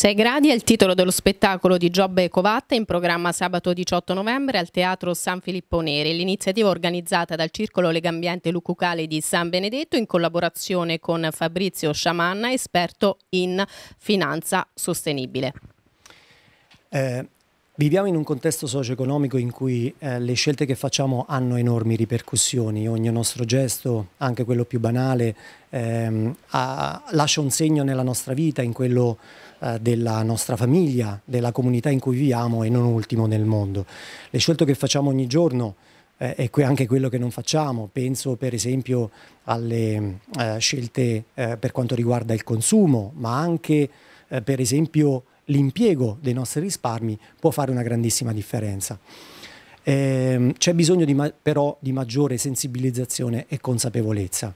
6 gradi è il titolo dello spettacolo di Giobbe Covatta in programma sabato 18 novembre al Teatro San Filippo Neri. L'iniziativa organizzata dal Circolo Legambiente Lucucale di San Benedetto in collaborazione con Fabrizio Sciamanna, esperto in finanza sostenibile. Eh, Viviamo in un contesto socio-economico in cui eh, le scelte che facciamo hanno enormi ripercussioni, ogni nostro gesto, anche quello più banale, ehm, ha, lascia un segno nella nostra vita, in quello eh, della nostra famiglia, della comunità in cui viviamo e non ultimo nel mondo. Le scelte che facciamo ogni giorno eh, e que anche quello che non facciamo, penso per esempio alle eh, scelte eh, per quanto riguarda il consumo, ma anche per esempio l'impiego dei nostri risparmi può fare una grandissima differenza. Eh, c'è bisogno di però di maggiore sensibilizzazione e consapevolezza.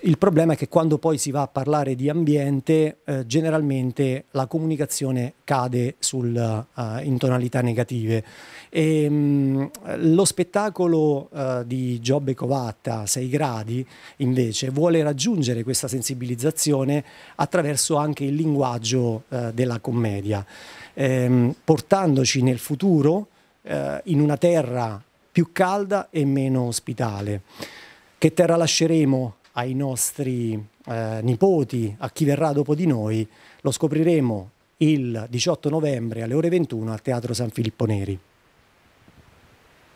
Il problema è che quando poi si va a parlare di ambiente, eh, generalmente la comunicazione cade sul, uh, in tonalità negative. E, ehm, mh, lo spettacolo uh, di Giobbe Covatta, 6 gradi, invece, vuole raggiungere questa sensibilizzazione attraverso anche il linguaggio uh, della commedia, ehm, portandoci nel futuro eh, in una terra più calda e meno ospitale. Che terra lasceremo ai nostri eh, nipoti, a chi verrà dopo di noi, lo scopriremo il 18 novembre alle ore 21 al Teatro San Filippo Neri.